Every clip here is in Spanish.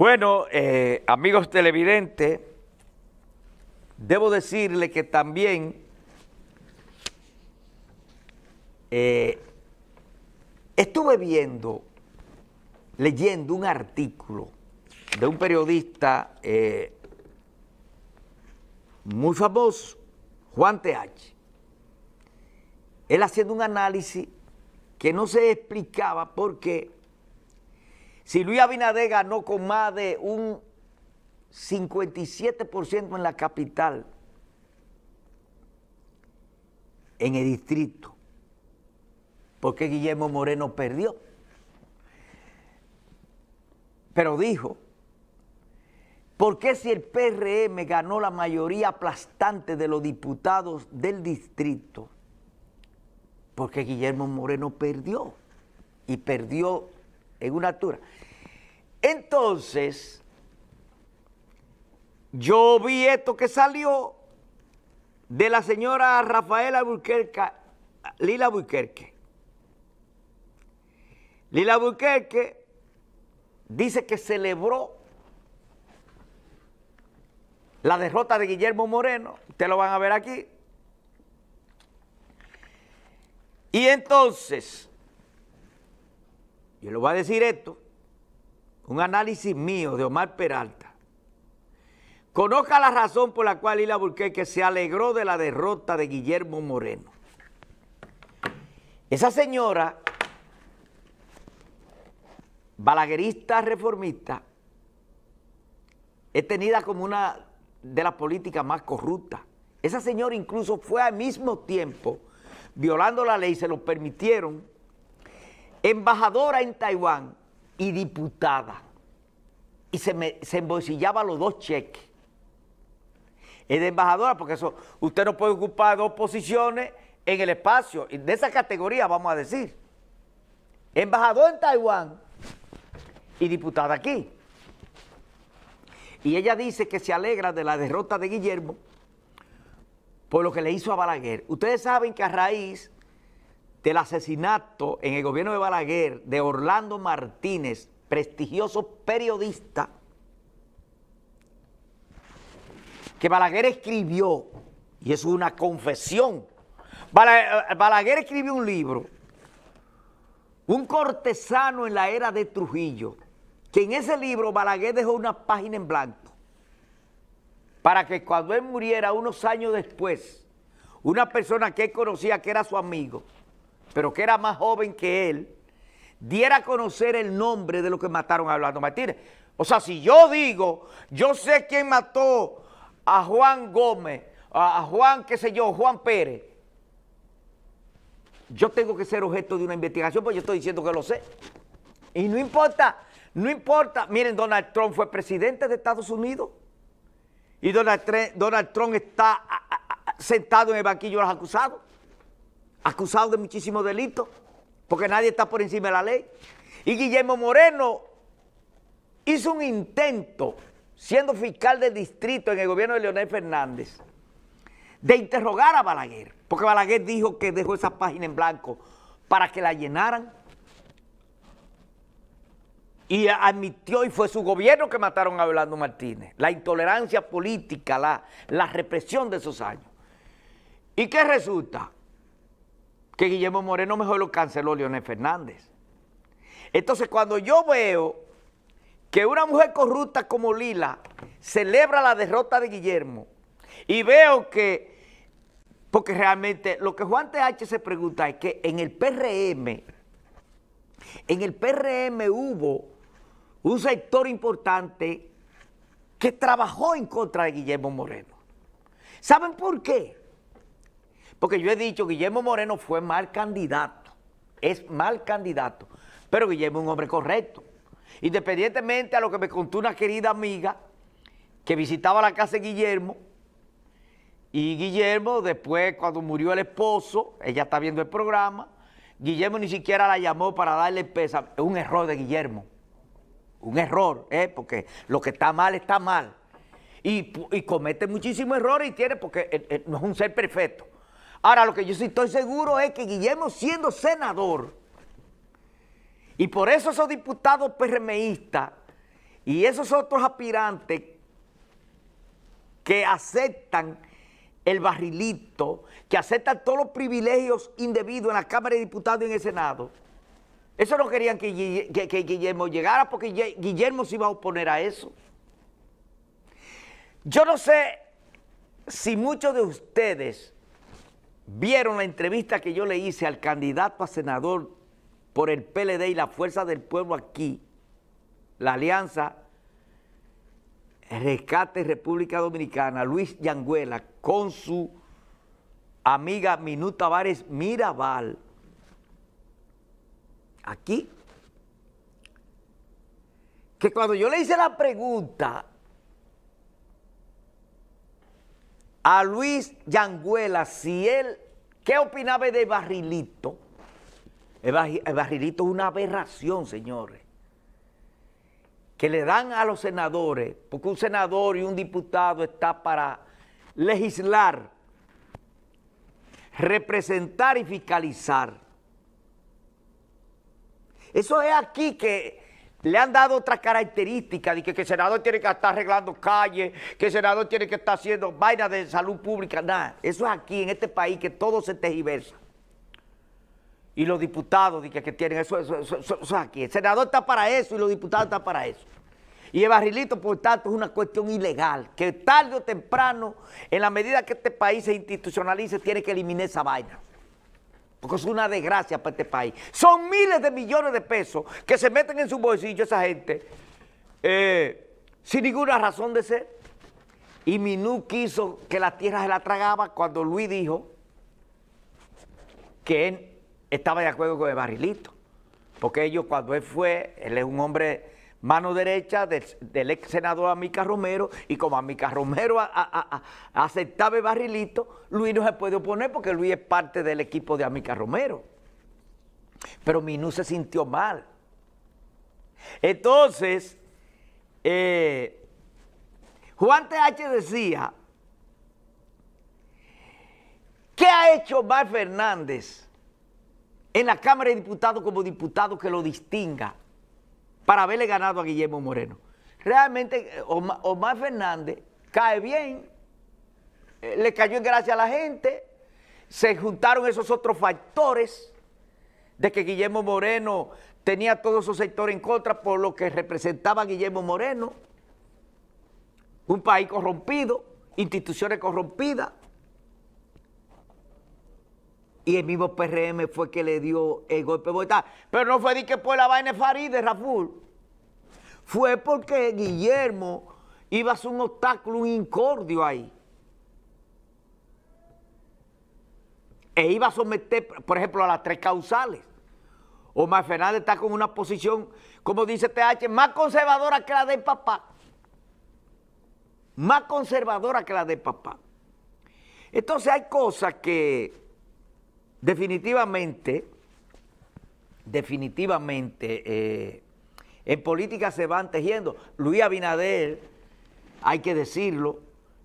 Bueno, eh, amigos televidentes, debo decirle que también eh, estuve viendo, leyendo un artículo de un periodista eh, muy famoso, Juan T.H., él haciendo un análisis que no se explicaba por qué si Luis Abinader ganó con más de un 57% en la capital, en el distrito, ¿por qué Guillermo Moreno perdió. Pero dijo, ¿por qué si el PRM ganó la mayoría aplastante de los diputados del distrito? Porque Guillermo Moreno perdió y perdió en una altura. Entonces, yo vi esto que salió de la señora Rafaela Buquerque, Lila Buquerque, Lila Buquerque dice que celebró la derrota de Guillermo Moreno, ustedes lo van a ver aquí. Y entonces, yo le voy a decir esto, un análisis mío de Omar Peralta. Conozca la razón por la cual Lila Burqueque se alegró de la derrota de Guillermo Moreno. Esa señora, balaguerista reformista, es tenida como una de las políticas más corruptas. Esa señora incluso fue al mismo tiempo violando la ley, se lo permitieron embajadora en Taiwán y diputada. Y se, me, se embolsillaba los dos cheques. Es de embajadora, porque eso, usted no puede ocupar dos posiciones en el espacio, de esa categoría vamos a decir. Embajador en Taiwán y diputada aquí. Y ella dice que se alegra de la derrota de Guillermo por lo que le hizo a Balaguer. Ustedes saben que a raíz del asesinato en el gobierno de Balaguer de Orlando Martínez, prestigioso periodista, que Balaguer escribió, y es una confesión, eh, Balaguer, escribió un libro, un cortesano en la era de Trujillo, que en ese libro Balaguer dejó una página en blanco para que cuando él muriera unos años después, una persona que él conocía que era su amigo, pero que era más joven que él, diera a conocer el nombre de los que mataron a Orlando Martínez. O sea, si yo digo, yo sé quién mató a Juan Gómez, a Juan, qué sé yo, Juan Pérez, yo tengo que ser objeto de una investigación, porque yo estoy diciendo que lo sé. Y no importa, no importa. Miren, Donald Trump fue presidente de Estados Unidos y Donald, Trump, Donald Trump está sentado en el banquillo de los acusados acusado de muchísimos delitos, porque nadie está por encima de la ley. Y Guillermo Moreno hizo un intento, siendo fiscal de distrito en el gobierno de Leonel Fernández, de interrogar a Balaguer, porque Balaguer dijo que dejó esa página en blanco para que la llenaran. Y admitió, y fue su gobierno que mataron a Orlando Martínez, la intolerancia política, la, la represión de esos años. ¿Y qué resulta? que Guillermo Moreno mejor lo canceló Leonel Fernández. Entonces, cuando yo veo que una mujer corrupta como Lila celebra la derrota de Guillermo y veo que, porque realmente lo que Juan TH se pregunta es que en el PRM, en el PRM hubo un sector importante que trabajó en contra de Guillermo Moreno. ¿Saben por qué? Porque yo he dicho, Guillermo Moreno fue mal candidato, es mal candidato, pero Guillermo es un hombre correcto. Independientemente a lo que me contó una querida amiga que visitaba la casa de Guillermo, y Guillermo después cuando murió el esposo, ella está viendo el programa, Guillermo ni siquiera la llamó para darle pesa, Es un error de Guillermo. Un error, ¿eh? porque lo que está mal está mal. Y, comete muchísimos errores y tiene, porque eh, eh, no es un ser perfecto. Ahora, lo que yo sí estoy seguro es que Guillermo, siendo senador, y por eso esos diputados PRMistas y esos otros aspirantes que aceptan el barrilito, que aceptan todos los privilegios indebidos en la Cámara de Diputados y en el Senado, eso no querían que Guillermo llegara porque Guillermo se iba a oponer a eso. Yo no sé si muchos de ustedes vieron la entrevista que yo le hice al candidato a senador por el PLD y la Fuerza del Pueblo aquí, la Alianza Rescate República Dominicana, Luis Yanguela, con su amiga Minuta Várez Mirabal, aquí, que cuando yo le hice la pregunta a Luis Yanguela si él, ¿qué opinaba de Barrilito? El, Barrilito es una aberración, señores, que le dan a los senadores, porque un senador y un diputado está para legislar, representar y fiscalizar. Eso es aquí que le han dado otra características, de que, el senador tiene que estar arreglando calles, que el senador tiene que estar haciendo vainas de salud pública, nada. Eso es aquí, en este país, que todo se tejiversa. Y los diputados de que, que tienen eso, eso, eso, es aquí. El senador está para eso y los diputados están para eso. Y el barrilito, por tanto, es una cuestión ilegal, que tarde o temprano, en la medida que este país se institucionalice, tiene que eliminar esa vaina porque es una desgracia para este país. Son miles de millones de pesos que se meten en su bolsillo esa gente eh, sin ninguna razón de ser. Y Minú quiso que la tierra se la tragaba cuando Luis dijo que él estaba de acuerdo con el barrilito. Porque ellos cuando él fue, él es un hombre mano derecha del, ex senador Amica Romero, y como Amica Romero aceptaba el barrilito, Luis no se puede oponer porque Luis es parte del equipo de Amica Romero. Pero Minú se sintió mal. Entonces, eh, Juan Juan H. decía, ¿qué ha hecho Omar Fernández en la Cámara de Diputados como diputado que lo distinga para haberle ganado a Guillermo Moreno. Realmente eh, Omar Fernández cae bien, eh, le cayó en gracia a la gente, se juntaron esos otros factores de que Guillermo Moreno tenía todos esos sectores en contra por lo que representaba a Guillermo Moreno, un país corrompido, instituciones corrompidas, y el mismo PRM fue que le dio el golpe de Pero no fue de que por la vaina Faride, Raful. Fue porque Guillermo iba a ser un obstáculo, un incordio ahí. E iba a someter, por ejemplo, a las tres causales. Omar Fernández está con una posición, como dice TH, más conservadora que la del papá. Más conservadora que la de papá. Entonces hay cosas que Definitivamente, definitivamente, eh, en política se van tejiendo. Luis Abinader, hay que decirlo,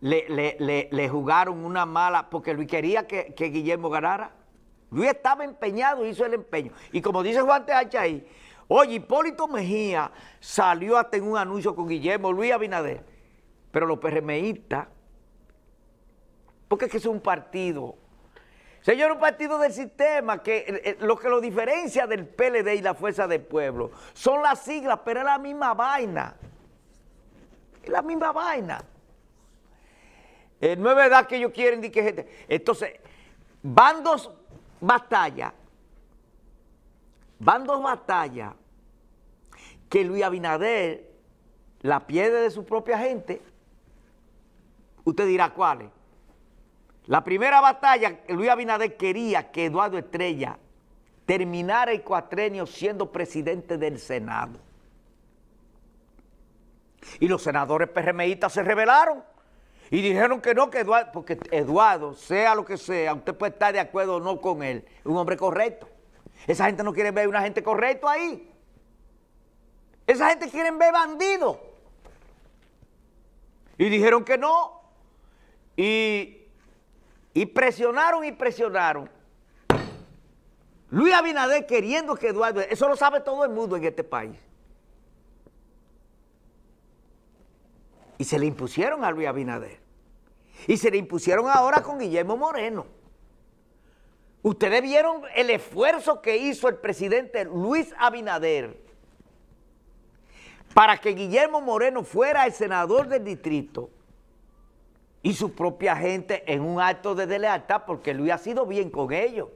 le, jugaron una mala, porque Luis quería que, Guillermo ganara. Luis estaba empeñado, hizo el empeño. Y como dice Juan T. ahí, oye, Hipólito Mejía salió hasta en un anuncio con Guillermo, Luis Abinader. Pero los PRMistas, porque es que es un partido Señor, un partido del sistema que eh, eh, lo que lo diferencia del PLD y la Fuerza del Pueblo son las siglas, pero es la misma vaina. Es la misma vaina. no es verdad que ellos quieren que gente. Entonces, van dos batallas. Van dos batallas que Luis Abinader la pierde de su propia gente. Usted dirá cuáles. La primera batalla, Luis Abinader quería que Eduardo Estrella terminara el cuatrenio siendo presidente del Senado. Y los senadores PRMistas se rebelaron y dijeron que no, que Eduardo, porque Eduardo, sea lo que sea, usted puede estar de acuerdo o no con él, un hombre correcto. Esa gente no quiere ver una gente correcto ahí. Esa gente quiere ver bandido. Y dijeron que no. Y y presionaron y presionaron. Luis Abinader queriendo que Eduardo... Eso lo sabe todo el mundo en este país. Y se le impusieron a Luis Abinader. Y se le impusieron ahora con Guillermo Moreno. Ustedes vieron el esfuerzo que hizo el presidente Luis Abinader para que Guillermo Moreno fuera el senador del distrito y su propia gente en un acto de lealtad porque Luis ha sido bien con ellos.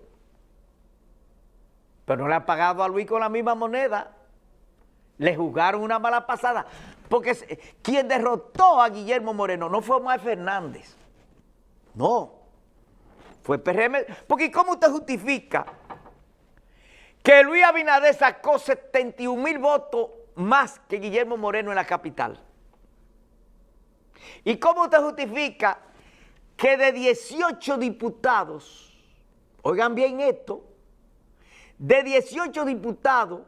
Pero no le ha pagado a Luis con la misma moneda. Le jugaron una mala pasada. Porque eh, quien derrotó a Guillermo Moreno no fue Omar Fernández. No. Fue PRM. Porque ¿cómo usted justifica que Luis Abinader sacó 71 mil votos más que Guillermo Moreno en la capital? ¿Y cómo usted justifica que de 18 diputados, oigan bien esto, de 18 diputados,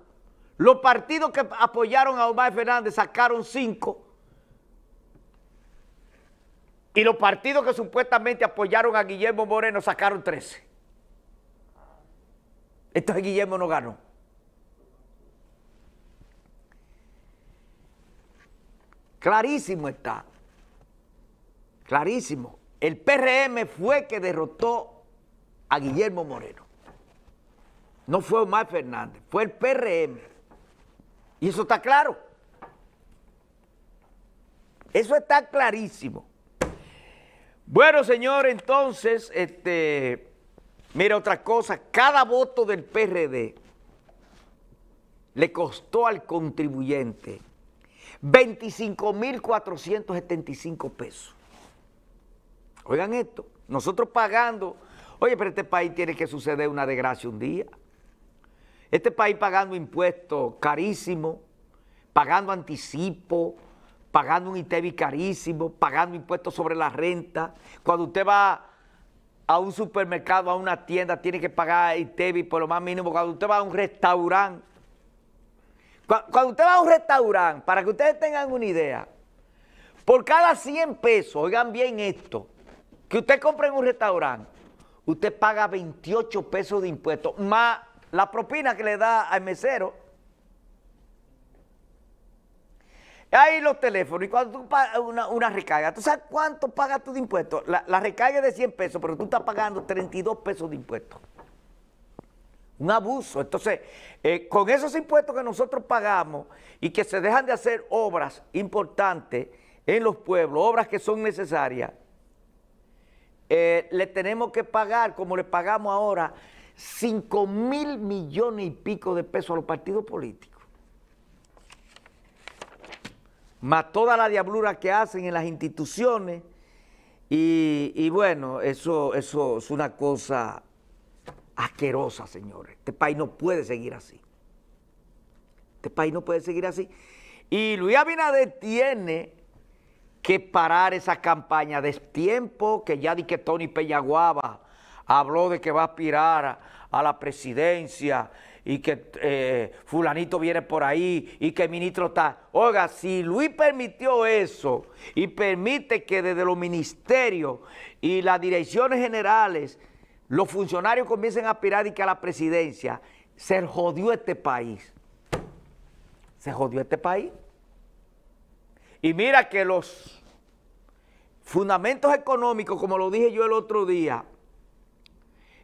los partidos que apoyaron a Omar Fernández sacaron 5 y los partidos que supuestamente apoyaron a Guillermo Moreno sacaron 13. Entonces Guillermo no ganó. Clarísimo está clarísimo. El PRM fue que derrotó a Guillermo Moreno. No fue Omar Fernández, fue el PRM. Y eso está claro. Eso está clarísimo. Bueno, señor, entonces, este, mira otra cosa, cada voto del PRD le costó al contribuyente 25.475 pesos. Oigan esto, nosotros pagando, oye, pero este país tiene que suceder una desgracia un día. Este país pagando impuestos carísimos, pagando anticipo, pagando un ITEBI carísimo, pagando impuestos sobre la renta. Cuando usted va a un supermercado, a una tienda, tiene que pagar ITEBI por lo más mínimo. Cuando usted va a un restaurante, cuando usted va a un restaurante, para que ustedes tengan una idea, por cada 100 pesos, oigan bien esto, que usted compre en un restaurante, usted paga 28 pesos de impuestos, más la propina que le da al mesero. Ahí los teléfonos, y cuando tú pagas una, recarga, ¿tú sabes cuánto pagas tú de impuestos? La, recarga es de 100 pesos, pero tú estás pagando 32 pesos de impuestos. Un abuso. Entonces, eh, con esos impuestos que nosotros pagamos y que se dejan de hacer obras importantes en los pueblos, obras que son necesarias, eh, le tenemos que pagar, como le pagamos ahora, 5 mil millones y pico de pesos a los partidos políticos. Más toda la diablura que hacen en las instituciones. Y, bueno, eso, eso es una cosa asquerosa, señores. Este país no puede seguir así. Este país no puede seguir así. Y Luis Abinader tiene que parar esa campaña de tiempo que ya di que Tony Peñaguaba habló de que va a aspirar a, la presidencia y que eh, fulanito viene por ahí y que el ministro está. Oiga, si Luis permitió eso y permite que desde los ministerios y las direcciones generales los funcionarios comiencen a aspirar y que a la presidencia, se jodió este país. Se jodió este país. Y mira que los fundamentos económicos, como lo dije yo el otro día,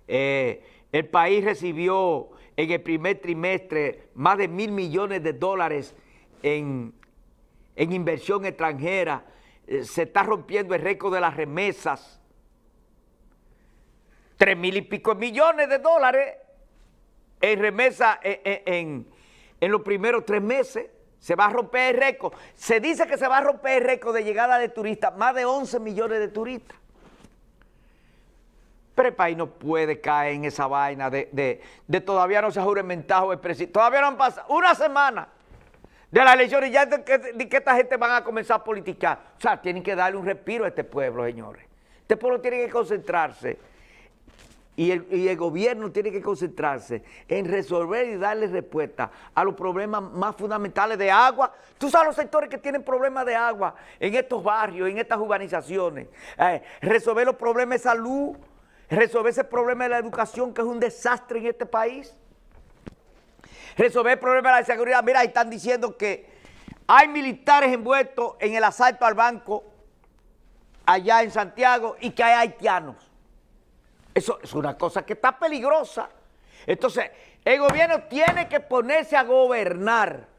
eh, el país recibió en el primer trimestre más de mil millones de dólares en, inversión extranjera. Eh, se está rompiendo el récord de las remesas. Tres mil y pico millones de dólares en remesa eh, en los primeros tres meses. Se va a romper el récord. Se dice que se va a romper el récord de llegada de turistas, más de 11 millones de turistas. Pero el país no puede caer en esa vaina de, todavía no se ha juramentado el presidente. Todavía no han pasado una semana de las elecciones y ya de que, esta gente van a comenzar a politicar. O sea, tienen que darle un respiro a este pueblo, señores. Este pueblo tiene que concentrarse y el, gobierno tiene que concentrarse en resolver y darle respuesta a los problemas más fundamentales de agua. Tú sabes los sectores que tienen problemas de agua en estos barrios, en estas urbanizaciones. Eh, resolver los problemas de salud, resolver ese problema de la educación que es un desastre en este país. Resolver el problema de la seguridad. Mira, están diciendo que hay militares envueltos en el asalto al banco allá en Santiago y que hay haitianos. Eso es una cosa que está peligrosa. Entonces, el gobierno tiene que ponerse a gobernar.